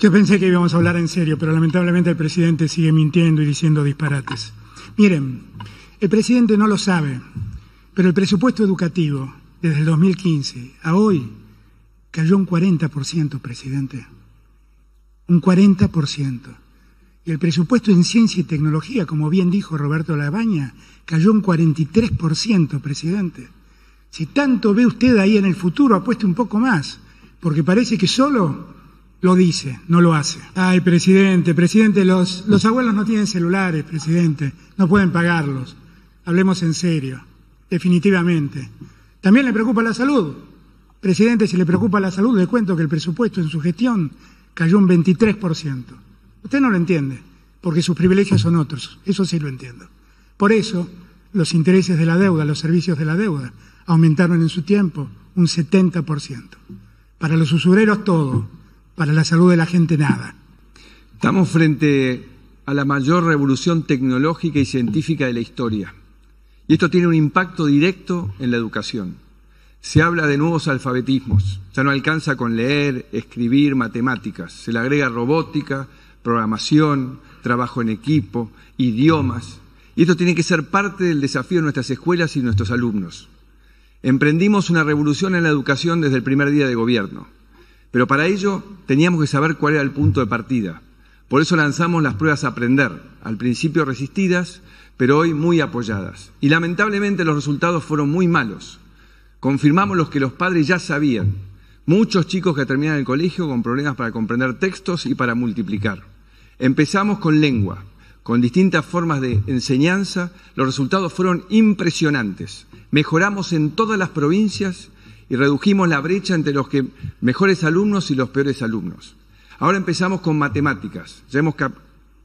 Yo pensé que íbamos a hablar en serio, pero lamentablemente el presidente sigue mintiendo y diciendo disparates. Miren, el presidente no lo sabe, pero el presupuesto educativo desde el 2015 a hoy cayó un 40%, presidente. Un 40%. Y el presupuesto en ciencia y tecnología, como bien dijo Roberto Labaña, cayó un 43%, presidente. Si tanto ve usted ahí en el futuro, apueste un poco más, porque parece que solo lo dice, no lo hace. Ay, presidente, presidente, los, abuelos no tienen celulares, presidente, no pueden pagarlos. Hablemos en serio, definitivamente. También le preocupa la salud. Presidente, si le preocupa la salud, le cuento que el presupuesto en su gestión cayó un 23%. Usted no lo entiende, porque sus privilegios son otros, eso sí lo entiendo. Por eso, los intereses de la deuda, los servicios de la deuda, aumentaron en su tiempo un 70%. Para los usureros todo, para la salud de la gente nada. Estamos frente a la mayor revolución tecnológica y científica de la historia. Y esto tiene un impacto directo en la educación. Se habla de nuevos alfabetismos. Ya no alcanza con leer, escribir, matemáticas. Se le agrega robótica, programación, trabajo en equipo, idiomas. Y esto tiene que ser parte del desafío de nuestras escuelas y nuestros alumnos. Emprendimos una revolución en la educación desde el primer día de gobierno. Pero para ello teníamos que saber cuál era el punto de partida. Por eso lanzamos las pruebas a aprender, al principio resistidas, pero hoy muy apoyadas. Y lamentablemente los resultados fueron muy malos. Confirmamos los que los padres ya sabían. Muchos chicos que terminan el colegio con problemas para comprender textos y para multiplicar. Empezamos con lengua, con distintas formas de enseñanza. Los resultados fueron impresionantes. Mejoramos en todas las provincias y redujimos la brecha entre los mejores alumnos y los peores alumnos. Ahora empezamos con matemáticas. Ya hemos capacitado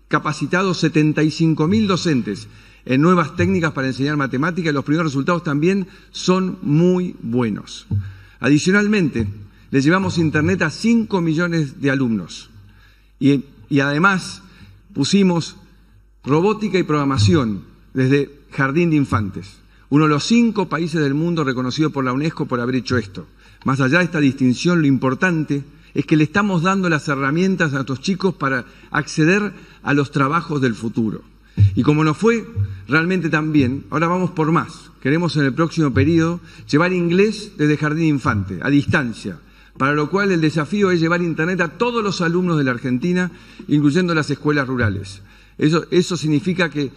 capacitado 75.000 docentes en nuevas técnicas para enseñar matemáticas y los primeros resultados también son muy buenos. Adicionalmente, le llevamos Internet a 5 millones de alumnos y además pusimos robótica y programación desde jardín de infantes uno de los cinco países del mundo reconocido por la UNESCO por haber hecho esto. Más allá de esta distinción, lo importante es que le estamos dando las herramientas a nuestros chicos para acceder a los trabajos del futuro. Y como no fue realmente tan bien, ahora vamos por más. Queremos en el próximo periodo llevar inglés desde jardín infante, a distancia, para lo cual el desafío es llevar Internet a todos los alumnos de la Argentina, incluyendo las escuelas rurales. Eso, eso significa que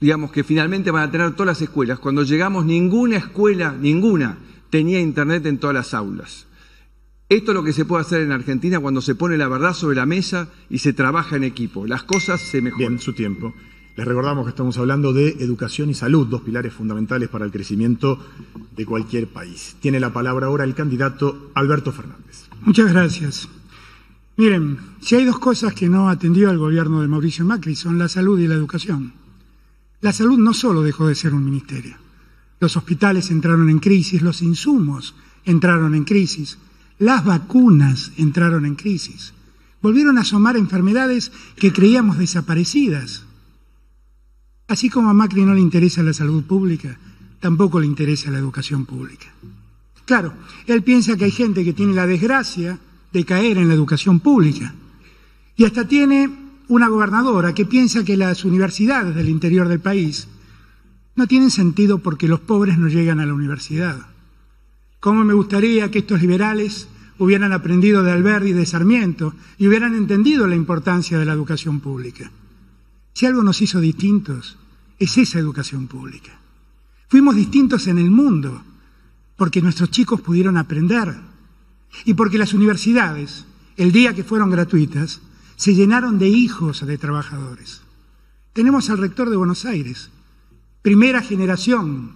digamos, que finalmente van a tener todas las escuelas. Cuando llegamos, ninguna escuela, ninguna, tenía Internet en todas las aulas. Esto es lo que se puede hacer en Argentina cuando se pone la verdad sobre la mesa y se trabaja en equipo. Las cosas se mejoran. Bien, su tiempo. Les recordamos que estamos hablando de educación y salud, dos pilares fundamentales para el crecimiento de cualquier país. Tiene la palabra ahora el candidato Alberto Fernández. Muchas gracias. Miren, si hay dos cosas que no atendió el gobierno de Mauricio Macri, son la salud y la educación. La salud no solo dejó de ser un ministerio. Los hospitales entraron en crisis, los insumos entraron en crisis, las vacunas entraron en crisis. Volvieron a asomar enfermedades que creíamos desaparecidas. Así como a Macri no le interesa la salud pública, tampoco le interesa la educación pública. Claro, él piensa que hay gente que tiene la desgracia de caer en la educación pública y hasta tiene una gobernadora que piensa que las universidades del interior del país no tienen sentido porque los pobres no llegan a la universidad. ¿Cómo me gustaría que estos liberales hubieran aprendido de Alberti y de Sarmiento y hubieran entendido la importancia de la educación pública? Si algo nos hizo distintos, es esa educación pública. Fuimos distintos en el mundo porque nuestros chicos pudieron aprender y porque las universidades, el día que fueron gratuitas, se llenaron de hijos de trabajadores. Tenemos al rector de Buenos Aires, primera generación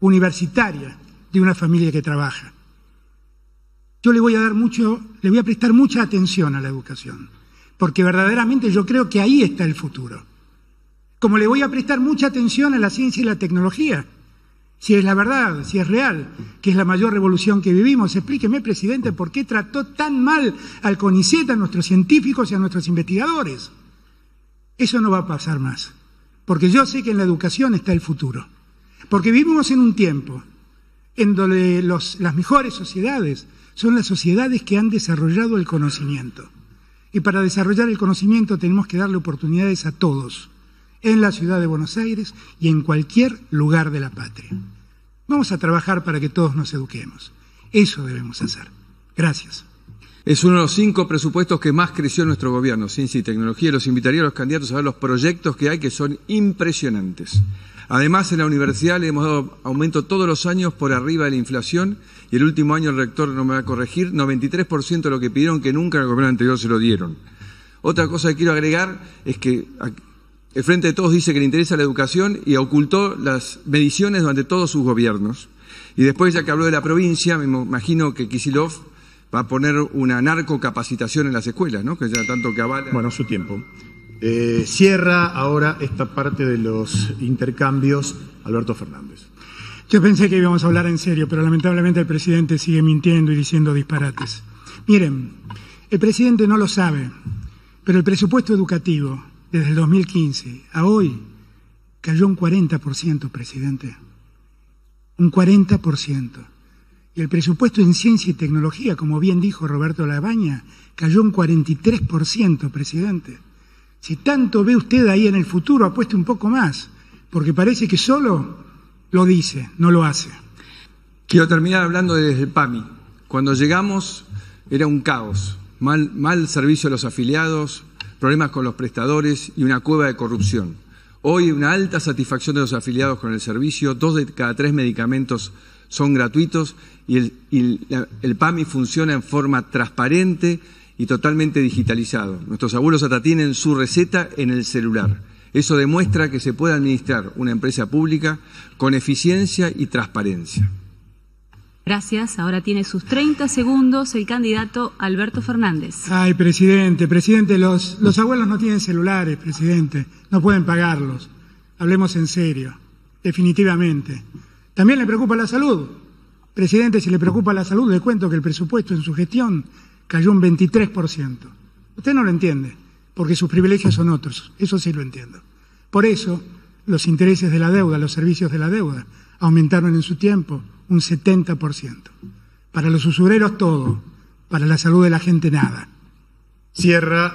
universitaria de una familia que trabaja. Yo le voy a dar mucho, le voy a prestar mucha atención a la educación, porque verdaderamente yo creo que ahí está el futuro. Como le voy a prestar mucha atención a la ciencia y la tecnología, si es la verdad, si es real, que es la mayor revolución que vivimos. Explíqueme, presidente, por qué trató tan mal al CONICET, a nuestros científicos y a nuestros investigadores. Eso no va a pasar más, porque yo sé que en la educación está el futuro, porque vivimos en un tiempo en donde las mejores sociedades son las sociedades que han desarrollado el conocimiento. Y para desarrollar el conocimiento tenemos que darle oportunidades a todos en la ciudad de Buenos Aires y en cualquier lugar de la patria. Vamos a trabajar para que todos nos eduquemos. Eso debemos hacer. Gracias. Es uno de los cinco presupuestos que más creció nuestro gobierno, ciencia y tecnología. Los invitaría a los candidatos a ver los proyectos que hay que son impresionantes. Además, en la universidad le hemos dado aumento todos los años por arriba de la inflación y el último año el rector no me va a corregir, 93% de lo que pidieron que nunca en el gobierno anterior se lo dieron. Otra cosa que quiero agregar es que el Frente de Todos dice que le interesa la educación y ocultó las mediciones durante todos sus gobiernos. Y después, ya que habló de la provincia, me imagino que Kisilov va a poner una narcocapacitación en las escuelas, ¿no? Que ya tanto que Bueno, su tiempo. Eh, cierra ahora esta parte de los intercambios Alberto Fernández. Yo pensé que íbamos a hablar en serio, pero lamentablemente el presidente sigue mintiendo y diciendo disparates. Miren, el presidente no lo sabe, pero el presupuesto educativo desde el 2015 a hoy cayó un 40%, presidente. Un 40%. Y el presupuesto en ciencia y tecnología, como bien dijo Roberto Labaña, cayó un 43%, presidente. Si tanto ve usted ahí en el futuro, apueste un poco más, porque parece que solo lo dice, no lo hace. Quiero terminar hablando desde el PAMI. Cuando llegamos era un caos, mal, mal servicio a los afiliados, problemas con los prestadores y una cueva de corrupción. Hoy una alta satisfacción de los afiliados con el servicio, dos de cada tres medicamentos son gratuitos y el, PAMI funciona en forma transparente y totalmente digitalizado. Nuestros abuelos hasta tienen su receta en el celular. Eso demuestra que se puede administrar una empresa pública con eficiencia y transparencia. Gracias. Ahora tiene sus 30 segundos el candidato Alberto Fernández. Ay, presidente, presidente, los, abuelos no tienen celulares, presidente. No pueden pagarlos. Hablemos en serio, definitivamente. También le preocupa la salud. Presidente, si le preocupa la salud, le cuento que el presupuesto en su gestión cayó un 23%. Usted no lo entiende, porque sus privilegios son otros. Eso sí lo entiendo. Por eso, los intereses de la deuda, los servicios de la deuda, aumentaron en su tiempo un 70%. Para los usureros todo, para la salud de la gente nada. Cierra.